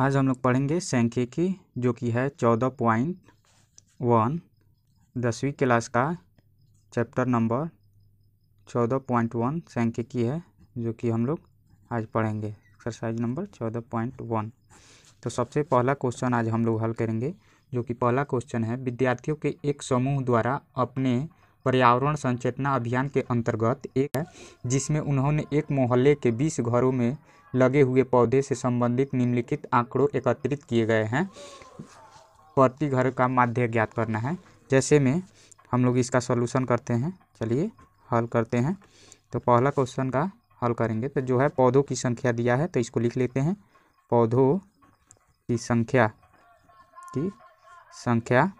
आज हम लोग पढ़ेंगे सांख्यिकी जो कि है चौदह पॉइंट वन दसवीं क्लास का चैप्टर नंबर चौदह पॉइंट वन सांख्यिकी है जो कि हम लोग आज पढ़ेंगे एक्सरसाइज नंबर चौदह पॉइंट वन तो सबसे पहला क्वेश्चन आज हम लोग हल करेंगे जो कि पहला क्वेश्चन है विद्यार्थियों के एक समूह द्वारा अपने पर्यावरण संचेतना अभियान के अंतर्गत एक है जिसमें उन्होंने एक मोहल्ले के बीस घरों में लगे हुए पौधे से संबंधित निम्नलिखित आंकड़ों एकत्रित किए गए हैं प्रति घर का माध्य ज्ञात करना है जैसे में हम लोग इसका सोल्यूशन करते हैं चलिए हल करते हैं तो पहला क्वेश्चन का हल करेंगे तो जो है पौधों की संख्या दिया है तो इसको लिख लेते हैं पौधों की संख्या की संख्या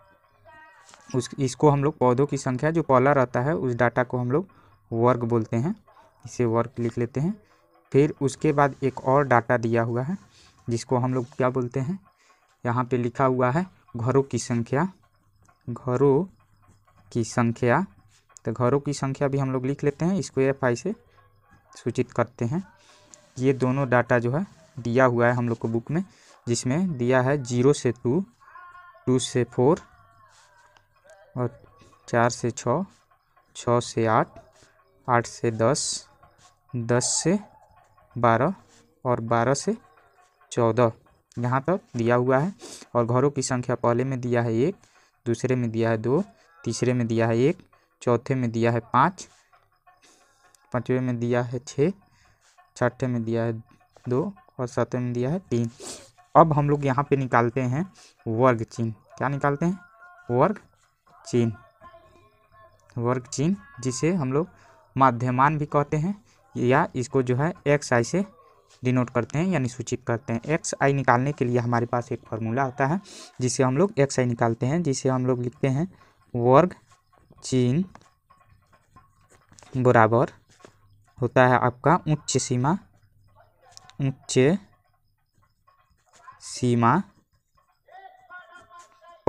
उस इसको हम लोग पौधों की संख्या जो पहला रहता है उस डाटा को हम लोग वर्ग बोलते हैं इसे वर्ग लिख लेते हैं फिर उसके बाद एक और डाटा दिया हुआ है जिसको हम लोग क्या बोलते हैं यहाँ पे लिखा हुआ है घरों की संख्या घरों की संख्या तो घरों की संख्या भी हम लोग लिख लेते हैं इसको एफ आई से सूचित करते हैं ये दोनों डाटा जो है दिया हुआ है हम लोग को बुक में जिसमें दिया है जीरो से टू टू से फोर और चार से छः छः से आठ आठ से दस दस से बारह और बारह से चौदह यहाँ तक दिया हुआ है और घरों की संख्या पहले में दिया है एक दूसरे में दिया है दो तीसरे में दिया है एक चौथे में दिया है पाँच पाँचवें में दिया है छः छठे में दिया है दो और सातवें में दिया है तीन अब हम लोग यहाँ पे निकालते हैं वर्ग चिन्ह क्या निकालते हैं वर्ग चिन्ह वर्ग चिन्ह जिसे हम लोग माध्यमान भी कहते हैं या इसको जो है एक्स आई से डिनोट करते हैं यानी सूचित करते हैं एक्स आई निकालने के लिए हमारे पास एक फार्मूला होता है जिसे हम लोग एक्स आई निकालते हैं जिसे हम लोग लिखते हैं वर्ग चीन बराबर होता है आपका उच्च सीमा उच्च सीमा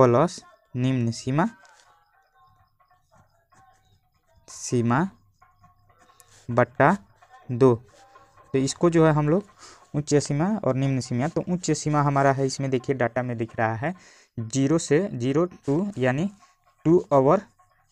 प्लस निम्न सीमा सीमा बट्टा दो तो इसको जो है हम लोग उच्च सीमा और निम्न सीमा तो उच्च सीमा हमारा है इसमें देखिए डाटा में दिख रहा है जीरो से जीरो टू यानी टू और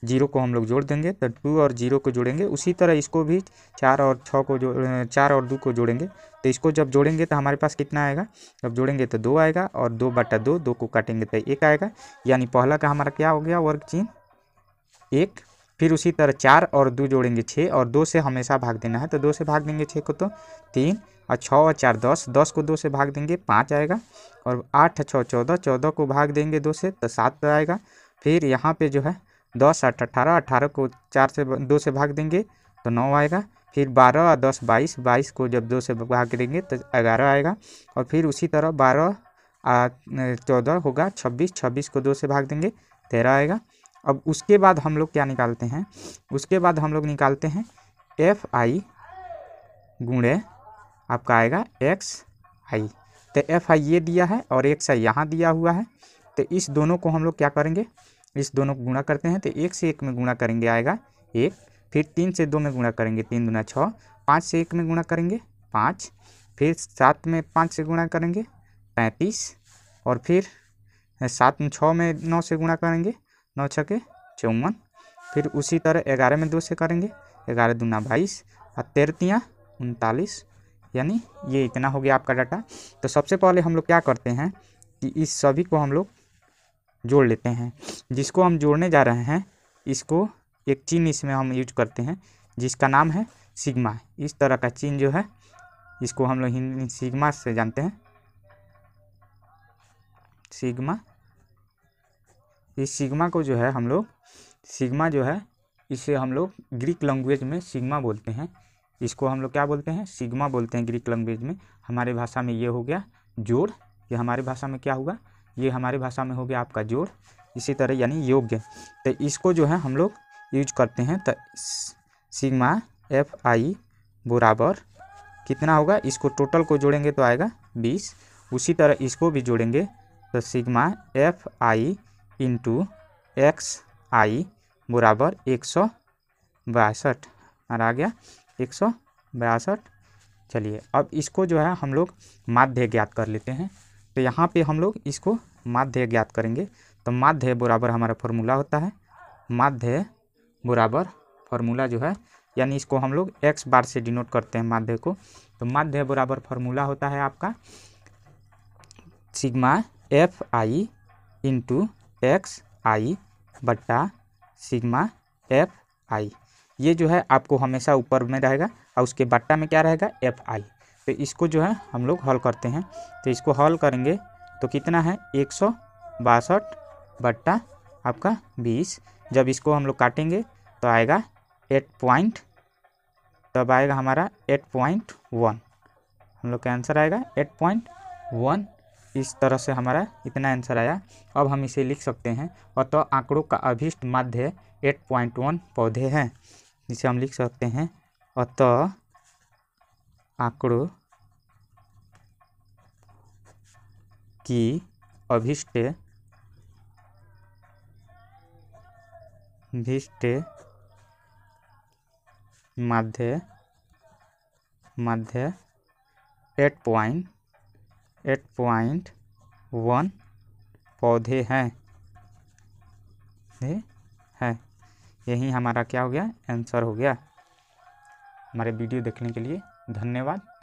जीरो को हम लोग जोड़ देंगे तो टू और जीरो को जोड़ेंगे उसी तरह इसको भी चार और छः को जो चार और दो को जोड़ेंगे तो इसको जब जोड़ेंगे तो हमारे पास कितना आएगा जब जोड़ेंगे तो दो आएगा और दो बटा दो दो को काटेंगे तो एक आएगा यानी पहला का हमारा क्या हो गया वर्ग चिन्ह एक फिर उसी तरह चार और दो जोड़ेंगे छः और दो से हमेशा भाग देना है तो दो से भाग देंगे छः को तो तीन और छः और चार दस दस को दो से भाग देंगे पाँच आएगा और आठ छः चौदह चौदह को भाग देंगे दो से तो सात आएगा फिर यहाँ पे जो है दस आठ अट्ठारह अट्ठारह को चार से दो से भाग देंगे तो नौ आएगा फिर बारह और दस बाईस बाईस को जब दो से भाग देंगे तो ग्यारह आएगा और फिर उसी तरह बारह चौदह होगा छब्बीस छब्बीस को दो से भाग देंगे तेरह आएगा अब उसके बाद हम लोग क्या निकालते हैं उसके बाद हम लोग निकालते हैं एफ आई गुणे आपका आएगा एक्स आई तो एफ आई ये दिया है और एक्स आई यहाँ दिया हुआ है तो इस दोनों को हम लोग क्या करेंगे इस दोनों को गुणा करते हैं तो एक से एक में गुणा करेंगे आएगा एक फिर तीन से दो में गुणा करेंगे तीन गुना छः पाँच से एक में गुणा करेंगे पाँच फिर सात में पाँच से गुणा करेंगे पैंतीस और फिर सात में छः में नौ से गुणा करेंगे नौ छके चौवन फिर उसी तरह ग्यारह में दो से करेंगे ग्यारह दूना बाईस और तेरतियाँ उनतालीस यानी ये इतना हो गया आपका डाटा तो सबसे पहले हम लोग क्या करते हैं कि इस सभी को हम लोग जोड़ लेते हैं जिसको हम जोड़ने जा रहे हैं इसको एक चिन्ह इसमें हम यूज करते हैं जिसका नाम है सिग्मा इस तरह का चिन्ह जो है इसको हम लोग हिंदी सिग्मा से जानते हैं सिग्मा इस सिग्मा को जो है हम लोग सिग्मा जो है इसे हम लोग ग्रीक लैंग्वेज में सिग्मा बोलते हैं इसको हम लोग क्या बोलते हैं सिग्मा बोलते हैं ग्रीक लैंग्वेज में हमारे भाषा में ये हो गया जोड़ ये हमारे भाषा में क्या होगा ये हमारे भाषा में हो गया आपका जोड़ इसी तरह यानी योग्य तो इसको जो है हम लोग यूज करते हैं तो सिग्मा एफ आई बराबर कितना होगा इसको टोटल को जोड़ेंगे तो आएगा बीस उसी तरह इसको भी जोड़ेंगे तो sigma f i into x i बराबर एक सौ बासठ और आ गया एक सौ बासठ चलिए अब इसको जो है हम लोग माध्य ज्ञात कर लेते हैं तो यहाँ पे हम लोग इसको माध्य ज्ञात करेंगे तो माध्य बराबर हमारा फॉर्मूला होता है माध्य बराबर फॉर्मूला जो है यानी इसको हम लोग एक्स बार से डिनोट करते हैं माध्य को तो माध्य बराबर फॉर्मूला होता है आपका sigma f i into x i बट्टा सिग्मा एफ आई ये जो है आपको हमेशा ऊपर में रहेगा और उसके बट्टा में क्या रहेगा एफ आई तो इसको जो है हम लोग हल करते हैं तो इसको हल करेंगे तो कितना है एक सौ बासठ बट्टा आपका बीस जब इसको हम लोग काटेंगे तो आएगा एट पॉइंट तब आएगा हमारा एट पॉइंट वन हम लोग का आंसर आएगा एट पॉइंट वन इस तरह से हमारा इतना आंसर आया अब हम इसे लिख सकते हैं अतः तो आंकड़ों का अभिष्ट माध्य एट पॉइंट वन पौधे हैं जिसे हम लिख सकते हैं अतः तो आंकड़ों की अभिष्ट भीष्ट माध्य माध्य eight point eight point one पौधे हैं है यही हमारा क्या हो गया आंसर हो गया हमारे वीडियो देखने के लिए धन्यवाद